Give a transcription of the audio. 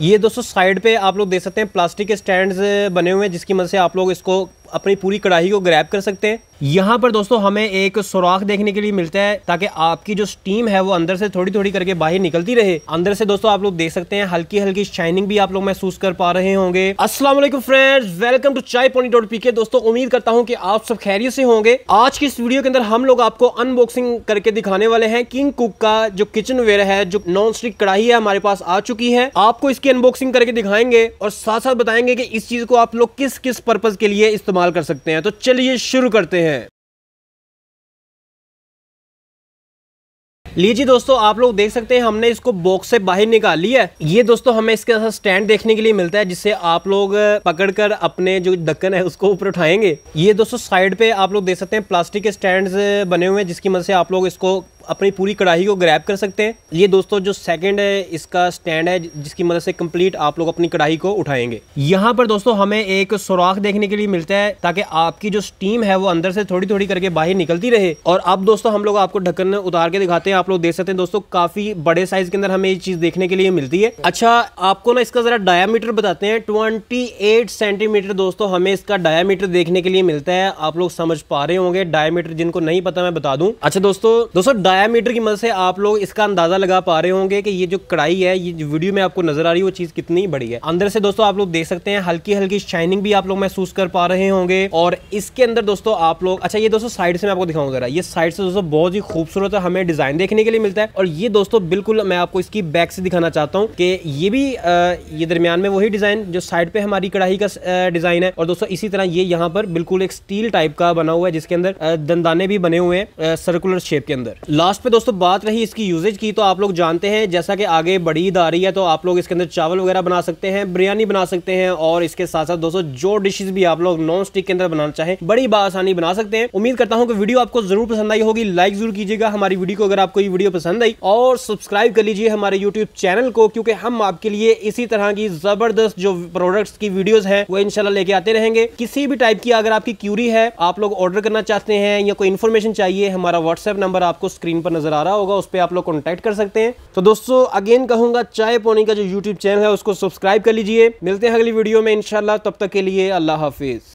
ये दोस्तों साइड पे आप लोग देख सकते हैं प्लास्टिक के स्टैंड्स बने हुए हैं जिसकी मदद से आप लोग इसको अपनी पूरी कढ़ाई को ग्रैब कर सकते हैं यहाँ पर दोस्तों हमें एक सुराख देखने के लिए मिलता है ताकि आपकी जो स्टीम है वो अंदर से थोड़ी थोड़ी करके बाहर निकलती रहे अंदर से दोस्तों आप लोग देख सकते हैं हल्की हल्की शाइनिंग भी आप लोग महसूस कर पा रहे होंगे असला फ्रेंड्स वेलकम टू चाय पोनी डॉट पी के दोस्तों उम्मीद करता हूँ की आप सब खैरियत से होंगे आज की इस वीडियो के अंदर हम लोग आपको अनबॉक्सिंग करके दिखाने वाले हैं किंग कुक का जो किचन वेयर है जो नॉन स्टिक कड़ाही है हमारे पास आ चुकी है आपको इसकी अनबॉक्सिंग करके दिखाएंगे और साथ साथ बताएंगे की इस चीज को आप लोग किस किस पर्पज के लिए इस्तेमाल कर सकते हैं तो चलिए शुरू करते हैं लीजिए दोस्तों आप लोग देख सकते हैं हमने इसको बॉक्स से बाहर निकाल लिया है ये दोस्तों हमें इसके साथ स्टैंड देखने के लिए मिलता है जिससे आप लोग पकड़कर अपने जो ढक्कन है उसको ऊपर उठाएंगे ये दोस्तों साइड पे आप लोग देख सकते हैं प्लास्टिक के स्टैंड बने हुए हैं जिसकी मदद से आप लोग इसको अपनी पूरी कढ़ाई को ग्रैब कर सकते हैं ये दोस्तों जो सेकंड है इसका स्टैंड है जिसकी मदद से कंप्लीट आप लोग अपनी कढ़ाई को उठाएंगे यहाँ पर दोस्तों हमें एक सुराख देखने के लिए मिलता है ताकि आपकी जो स्टीम है वो अंदर से थोड़ी थोड़ी करके बाहर निकलती रहे और अब दोस्तों हम लोग आपको ढक्कन उतार के दिखाते हैं आप लोग देख सकते हैं दोस्तों काफी बड़े साइज के अंदर हमें ये चीज देखने के लिए मिलती है अच्छा आपको ना इसका जरा डायामीटर बताते हैं ट्वेंटी सेंटीमीटर दोस्तों हमें इसका डायामीटर देखने के लिए मिलता है आप लोग समझ पा रहे होंगे डायामीटर जिनको नहीं पता मैं बता दूं अच्छा दोस्तों दोस्तों डायामीटर की मदद से आप लोग इसका अंदाज़ा लगा पा रहे होंगे कि ये जो कढ़ाई है ये जो वीडियो में आपको नज़र आ रही है वो चीज़ कितनी बड़ी है अंदर से दोस्तों आप लोग देख सकते हैं हल्की हल्की शाइनिंग भी आप लोग महसूस कर पा रहे होंगे और इसके अंदर दोस्तों आप लोग अच्छा ये दोस्तों साइड से मैं आपको दिखाऊंगा जरा ये साइड से दोस्तों बहुत ही खूबसूरत हमें डिज़ाइन देखने के लिए मिलता है और ये दोस्तों बिल्कुल मैं आपको इसकी बैक से दिखाना चाहता हूँ कि ये भी ये दरमियान में वही डिज़ाइन जो साइड पे हमारी कढ़ाई का डिज़ाइन है और दोस्तों इसी तरह ये यहाँ पर बिल्कुल एक स्टील टाइप का बना हुआ है जिसके अंदर दंदाने भी बने हुए हैं सर्कुलर शेप के अंदर लास्ट पे दोस्तों बात रही इसकी यूजेज की तो आप लोग जानते हैं जैसा कि आगे बड़ी ईद आ रही है तो आप लोग इसके अंदर चावल वगैरह बना सकते हैं बिरयानी बना सकते हैं और इसके साथ साथ दोस्तों जो डिशेज भी आप लोग नॉन स्टिक के अंदर बनाना चाहें बड़ी बसानी बना सकते हैं उम्मीद करता हूँ कि वीडियो आपको जरूर पसंद आई होगी लाइक जरूर कीजिएगा हमारी वीडियो को अगर आपको ये वीडियो पसंद आई और सब्सक्राइब कर लीजिए हमारे यूट्यूब चैनल को क्योंकि हम आपके लिए इसी तरह की जबरदस्त जो प्रोडक्ट्स की वीडियो है वो इनशाला लेके आते रहेंगे किसी भी टाइप की अगर आपकी क्यूरी है आप लोग ऑर्डर करना चाहते हैं या कोई इन्फॉर्मेशन चाहिए हमारा व्हाट्सएप नंबर आपको स्क्रीन स्क्रीन पर नजर आ रहा होगा उस पर आप लोग कॉन्टैक्ट कर सकते हैं तो दोस्तों अगेन कहूंगा चाय पोनी का जो यूट्यूब चैनल है उसको सब्सक्राइब कर लीजिए मिलते हैं अगली वीडियो में इनशाला तब तक के लिए अल्लाह हाफिज